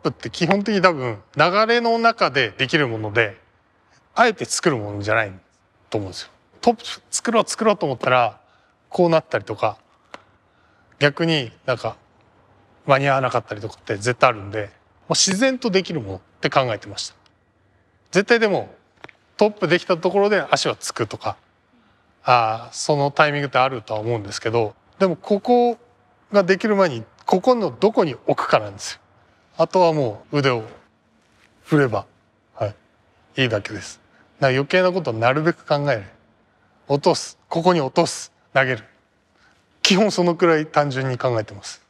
プって基本的に多分流れの中でできるものであえて作るものじゃないと思うんですよ。トップ作ろう作ろうと思ったらこうなったりとか逆になんか間に合わなかったりとかって絶対あるんで自然とできるものって考えてました。絶対でもトップできたところで足はつくとかあそのタイミングってあるとは思うんですけどでもここができる前にここのどこに置くかなんですよ。あとはもう腕を振れば、はい、いいだけです。だから余計なことはなるべく考えない。落とす。ここに落とす。投げる。基本そのくらい単純に考えてます。